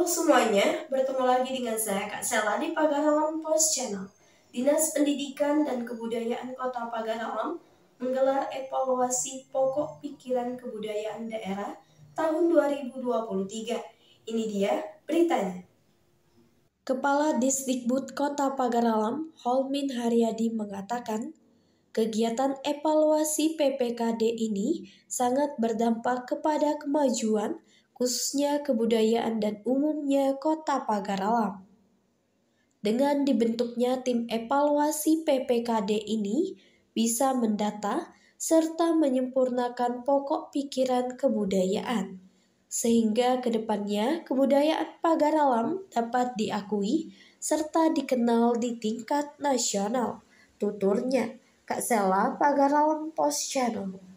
Halo semuanya, bertemu lagi dengan saya Kak Sela di Pagaralam Post Channel. Dinas Pendidikan dan Kebudayaan Kota Pagaralam menggelar evaluasi pokok pikiran kebudayaan daerah tahun 2023. Ini dia beritanya. Kepala Disdikbud Kota Pagaralam, Holmin Haryadi mengatakan, kegiatan evaluasi PPKD ini sangat berdampak kepada kemajuan khususnya kebudayaan dan umumnya kota Pagaralam. Dengan dibentuknya tim evaluasi PPKD ini bisa mendata serta menyempurnakan pokok pikiran kebudayaan, sehingga kedepannya kebudayaan Pagaralam dapat diakui serta dikenal di tingkat nasional. Tuturnya, Kak Sela Pagaralam Post Channel.